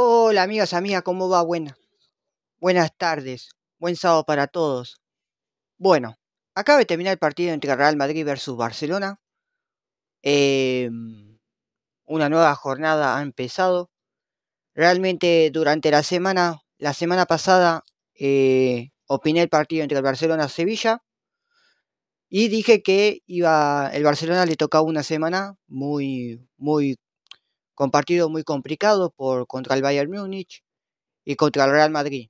Hola amigas, amigas, ¿cómo va? Buena. Buenas tardes, buen sábado para todos. Bueno, acaba de terminar el partido entre Real Madrid versus Barcelona. Em, una nueva jornada ha empezado. Realmente durante la semana, la semana pasada, eh, opiné el partido entre Barcelona y Sevilla. Y dije que iba, el Barcelona le tocaba una semana muy, muy con muy complicado por, contra el Bayern Múnich y contra el Real Madrid.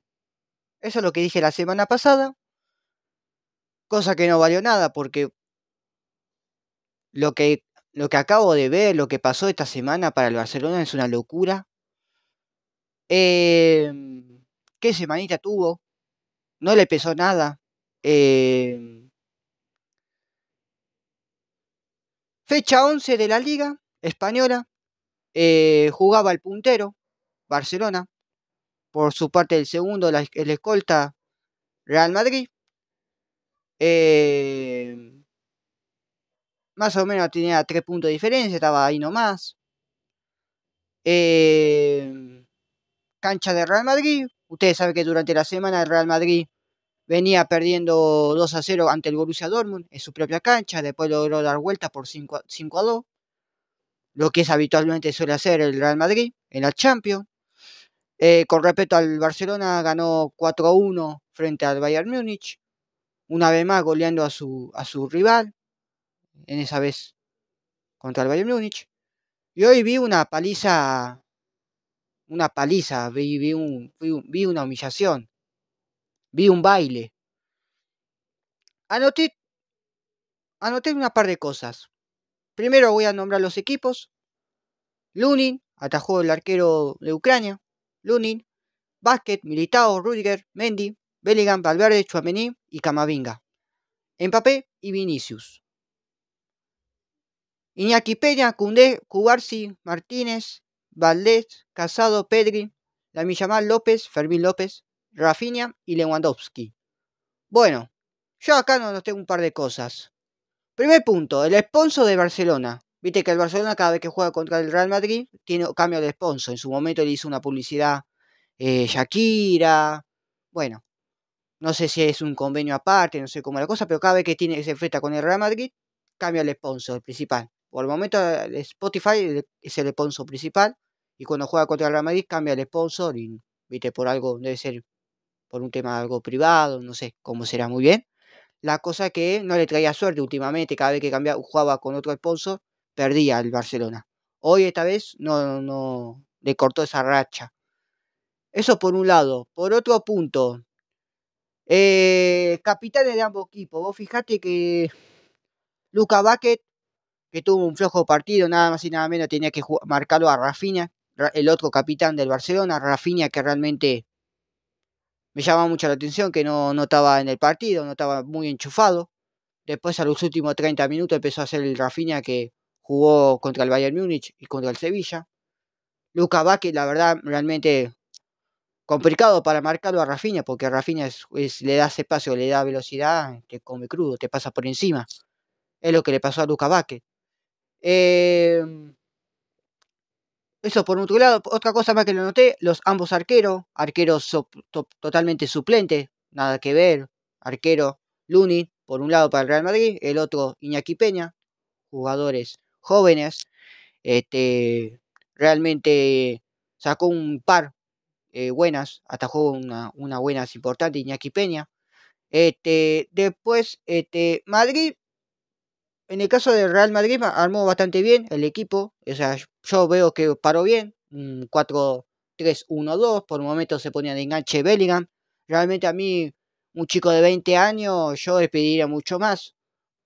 Eso es lo que dije la semana pasada, cosa que no valió nada porque lo que, lo que acabo de ver, lo que pasó esta semana para el Barcelona es una locura. Em, ¿Qué semanita tuvo? No le pesó nada. Em, fecha 11 de la Liga Española. Eh, jugaba el puntero, Barcelona. Por su parte, el segundo, el escolta, Real Madrid. Eh, más o menos tenía tres puntos de diferencia, estaba ahí nomás. Eh, cancha de Real Madrid. Ustedes saben que durante la semana el Real Madrid venía perdiendo 2 a 0 ante el Borussia Dortmund en su propia cancha. Después logró dar vuelta por 5 a 2 lo que es habitualmente suele hacer el Real Madrid en la Champions. Eh, con respecto al Barcelona, ganó 4-1 frente al Bayern Múnich, una vez más goleando a su, a su rival, en esa vez contra el Bayern Múnich. Y hoy vi una paliza, una paliza, vi, vi, vi una humillación, vi un baile. Anoté, anoté una par de cosas. Primero voy a nombrar los equipos. Lunin, atajó el arquero de Ucrania. Lunin, Basket, Militao, Rudiger, Mendy, Bellingham, Valverde, Chuamení y Camavinga. Empapé y Vinicius. Iñaki Peña, Cundé, Cubarsi, Martínez, Valdés, Casado, Pedri, Lamillamal López, Fermín López, Rafinha y Lewandowski. Bueno, yo acá no tengo un par de cosas. Primer punto, el sponsor de Barcelona. Viste que el Barcelona cada vez que juega contra el Real Madrid tiene cambio de sponsor. En su momento le hizo una publicidad eh, Shakira. Bueno, no sé si es un convenio aparte, no sé cómo es la cosa, pero cada vez que tiene, se enfrenta con el Real Madrid, cambia el sponsor principal. Por el momento Spotify es el sponsor principal y cuando juega contra el Real Madrid cambia el sponsor viste por algo, debe ser por un tema algo privado, no sé cómo será muy bien. La cosa que no le traía suerte últimamente, cada vez que cambiaba, jugaba con otro sponsor, perdía el Barcelona. Hoy esta vez no, no, le cortó esa racha. Eso por un lado. Por otro punto, eh, capitanes de ambos equipos. Vos fijate que Luca Bucket, que tuvo un flojo partido, nada más y nada menos, tenía que marcarlo a Rafinha, el otro capitán del Barcelona. Rafinha que realmente me llamaba mucho la atención que no, no estaba en el partido, no estaba muy enchufado. Después a los últimos 30 minutos empezó a hacer el Rafinha que jugó contra el Bayern Múnich y contra el Sevilla. Luca Vázquez, la verdad, realmente complicado para marcarlo a Rafinha, porque Rafinha le da espacio, le da velocidad, te come crudo, te pasa por encima. Es lo que le pasó a Luca Vázquez. Eh, eso por otro lado. Otra cosa más que lo noté, los ambos arqueros, arqueros totalmente suplentes, nada que ver. Arquero Lunin, por un lado para el Real Madrid, el otro Iñaki Peña, jugadores jóvenes. Este, realmente sacó un par eh, buenas, atajó una, una buena importante Iñaki Peña. Este, después, este, Madrid en el caso del Real Madrid armó bastante bien el equipo. O sea, yo veo que paró bien. 4-3-1-2. Por un momento se ponía de enganche Bellingham. Realmente a mí, un chico de 20 años, yo despediría mucho más.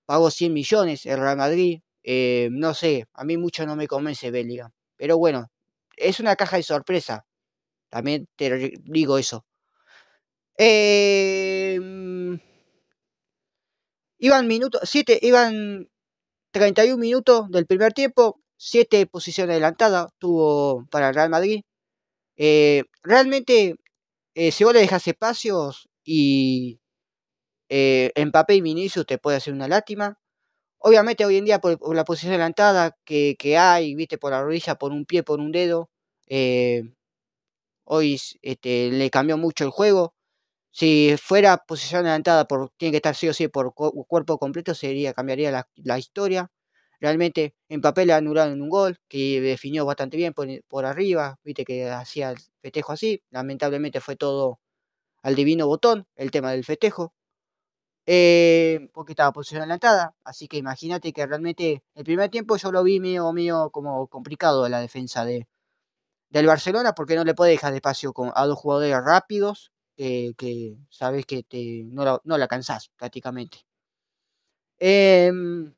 Pago 100 millones el Real Madrid. Eh, no sé, a mí mucho no me convence Bellingham. Pero bueno, es una caja de sorpresa. También te digo eso. Eh, iban minutos, siete, iban 31 minutos del primer tiempo, 7 posiciones adelantadas tuvo para el Real Madrid. Eh, realmente, eh, si vos le dejas espacios y eh, y Vinicius te puede hacer una lástima. Obviamente hoy en día por, la posición adelantada que, que, hay, viste, por la rodilla, por un pie, por un dedo, eh, hoy este, le cambió mucho el juego. Si fuera posición adelantada, por, tiene que estar sí o sí por cuerpo completo, sería, cambiaría la, historia. Realmente en papel anularon un gol que definió bastante bien por, arriba, viste que hacía el festejo así. Lamentablemente fue todo al divino botón el tema del festejo, eh, porque estaba posición adelantada. Así que imagínate que realmente el primer tiempo yo lo vi medio, mío como complicado la defensa de, del Barcelona, porque no le puede dejar espacio a dos jugadores rápidos que, sabes que te, no, la, no cansás prácticamente. Em,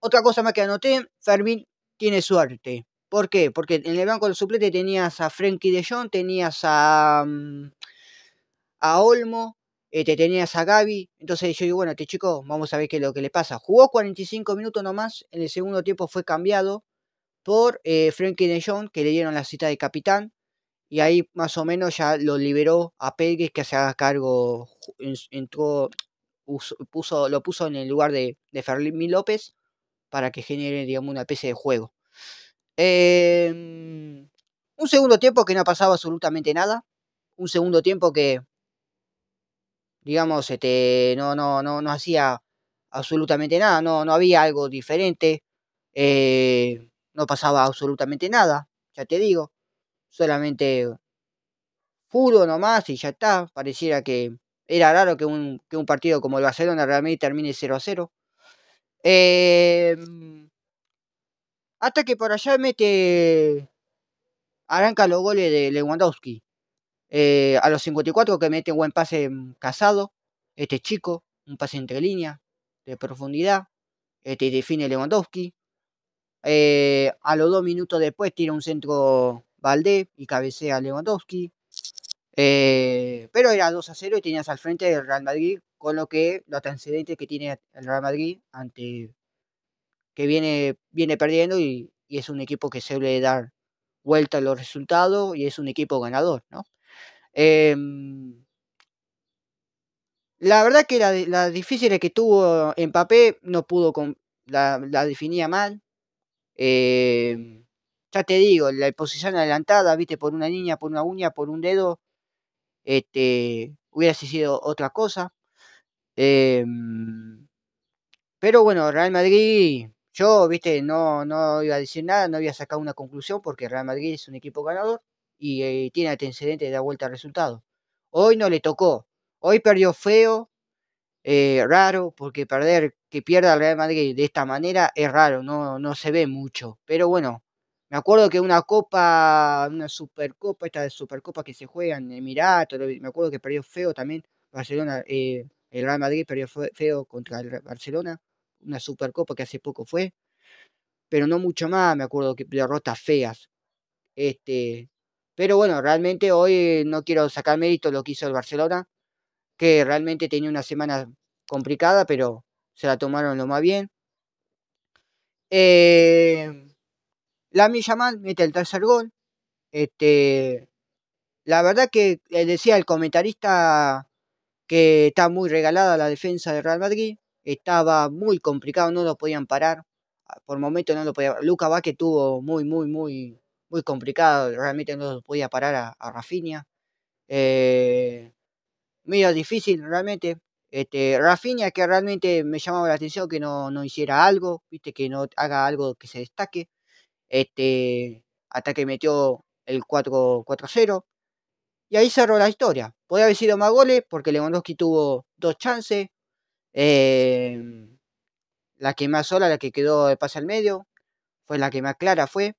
otra cosa más que anoté, Fermín tiene suerte. ¿Por qué? Porque en el banco del suplente tenías a Frenkie de Jong, tenías a, mm, a Olmo, te este, tenías a Gaby. Entonces yo digo, bueno, este chico, vamos a ver qué es lo que le pasa. Jugó 45 minutos nomás, en el segundo tiempo fue cambiado por Frankie eh, Frenkie de Jong, que le dieron la cita de capitán y ahí más o menos ya lo liberó a Pérez que se haga cargo, entró, puso, lo puso en el lugar de, de López para que genere, digamos, una especie de juego. Em, un segundo tiempo que no pasaba absolutamente nada. Un segundo tiempo que, digamos, este, no, no, no, no hacía absolutamente nada. No, no había algo diferente. Eh, no pasaba absolutamente nada, ya te digo solamente puro nomás y ya está. Pareciera que era raro que un, partido como el Barcelona realmente termine 0 a 0. Em, hasta que por allá mete. Arranca los goles de Lewandowski. Eh, a los 54 que mete un buen pase mm, casado. Este chico, un pase entre línea, de profundidad. Este define Lewandowski. Eh, a los dos minutos después tira un centro Valdé y cabecea Lewandowski. Eh, pero era 2 a 0 y tenías al frente el Real Madrid, con lo que los trascendente que tiene el Real Madrid ante que viene, viene perdiendo y, es un equipo que se le dar vuelta a los resultados y es un equipo ganador, em, la verdad que la, la difícil que tuvo papel no pudo, con, la, la, definía mal. Eh, te digo, la posición adelantada, viste, por una niña, por una uña, por un dedo, este, hubiera sido otra cosa. Em, pero bueno, Real Madrid, yo, viste, no, no iba a decir nada, no había sacado una conclusión porque Real Madrid es un equipo ganador y eh, tiene antecedentes de la vuelta al resultado. Hoy no le tocó, hoy perdió feo, eh, raro, porque perder, que pierda el Real Madrid de esta manera es raro, no, no se ve mucho. Pero bueno, me acuerdo que una copa, una supercopa, esta de supercopa que se juega en Emiratos, me acuerdo que perdió feo también Barcelona, eh, el Real Madrid perdió feo contra el Barcelona, una supercopa que hace poco fue, pero no mucho más, me acuerdo que derrotas feas. Este, pero bueno, realmente hoy no quiero sacar mérito lo que hizo el Barcelona, que realmente tenía una semana complicada, pero se la tomaron lo más bien. Eh, Lami Millamán mete el tercer gol. Este, la verdad que eh, decía el comentarista que está muy regalada la defensa de Real Madrid. Estaba muy complicado, no lo podían parar. Por momento no lo podía. Luca Vázquez tuvo muy, muy, muy, muy complicado. Realmente no lo podía parar a, Rafinha. Eh, mira, difícil realmente. Este, Rafinha que realmente me llamaba la atención que no, no hiciera algo, viste, que no haga algo que se destaque este, hasta que metió el 4-0. Y ahí cerró la historia. Podría haber sido más goles porque Lewandowski tuvo dos chances. Eh, la que más sola, la que quedó de pase al medio, fue la que más clara fue.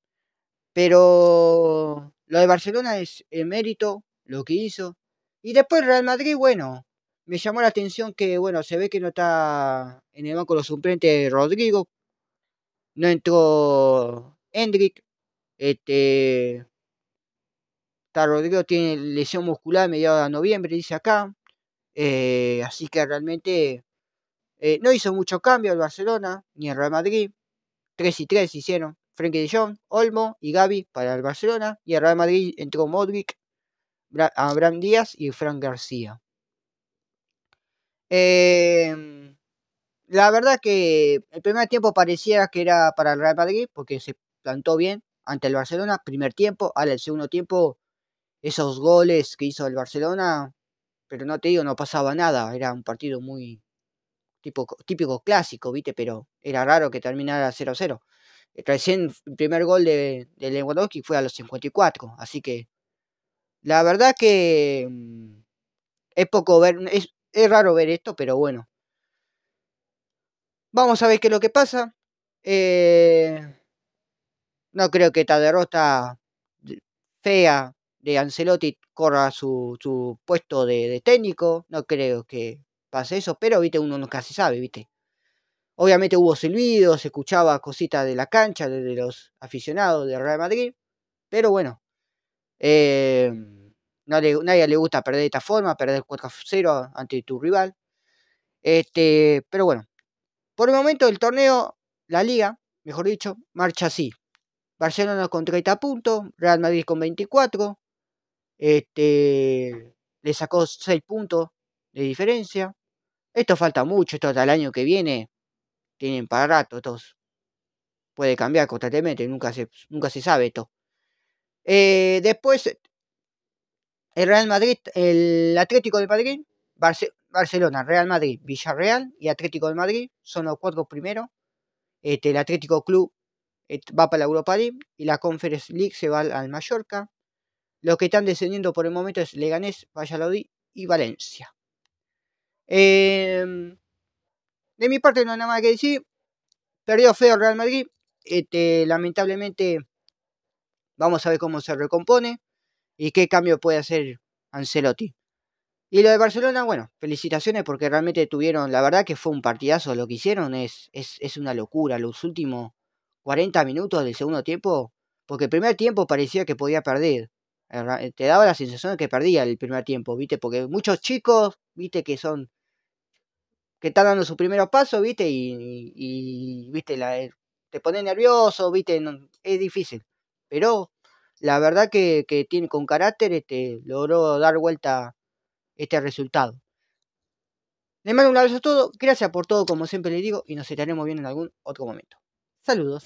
Pero lo de Barcelona es el mérito, lo que hizo. Y después Real Madrid, bueno, me llamó la atención que, bueno, se ve que no está en el banco los suplentes Rodrigo. No entró Hendrick. Este, está Rodrigo, tiene lesión muscular a mediados de noviembre, dice acá. Eh, así que realmente eh, no hizo mucho cambio el Barcelona ni el Real Madrid. 3 y 3 hicieron. Frenkie de Jong, Olmo y Gaby para el Barcelona. Y al Real Madrid entró Modric, Abraham Díaz y Frank García. Em, la verdad que el primer tiempo parecía que era para el Real Madrid porque se plantó bien ante el Barcelona, primer tiempo, Al el segundo tiempo, esos goles que hizo el Barcelona, pero no te digo, no pasaba nada, era un partido muy tipo, típico clásico, ¿viste? Pero era raro que terminara 0-0. Recién el primer gol de, de Lewandowski fue a los 54, así que la verdad que mm, es poco ver, es, es raro ver esto, pero bueno. Vamos a ver qué es lo que pasa. Eh, no creo que esta derrota fea de Ancelotti corra su, puesto de, técnico. No creo que pase eso, pero viste, uno nunca se sabe, viste. Obviamente hubo silbidos, se escuchaba cositas de la cancha, de, los aficionados de Real Madrid, pero bueno, eh, nadie le gusta perder de esta forma, perder 4-0 ante tu rival. Este, pero bueno, por el momento el torneo, la liga, mejor dicho, marcha así. Barcelona con 30 puntos, Real Madrid con 24, este, le sacó 6 puntos de diferencia. Esto falta mucho, esto hasta el año que viene tienen para rato, todos. puede cambiar constantemente, nunca se, nunca se sabe esto. Eh, después, el Real Madrid, el Atlético de Madrid, Barcelona, Real Madrid, Villarreal y Atlético de Madrid son los cuatro primeros. Este, el Atlético Club eh, va para la Europa League y la Conference League se va al Mallorca. Los que están descendiendo por el momento es Leganés, Valladolid y Valencia. Em, de mi parte no hay nada más que decir. Perdió feo Real Madrid. Este, lamentablemente vamos a ver cómo se recompone y qué cambio puede hacer Ancelotti. Y lo de Barcelona, bueno, felicitaciones porque realmente tuvieron, la verdad que fue un partidazo lo que hicieron, es, es, es una locura. Los últimos 40 minutos del segundo tiempo, porque el primer tiempo parecía que podía perder. Eh, te daba la sensación de que perdía el primer tiempo, ¿viste? Porque muchos chicos, ¿viste? Que son. que están dando su primer paso, ¿viste? Y, ¿viste? Eh, te pone nervioso, ¿viste? es difícil. Pero la verdad que, tiene con carácter este, logró dar vuelta este resultado. Les mando un abrazo a todos, gracias por todo como siempre les digo y nos estaremos viendo en algún otro momento. Saludos.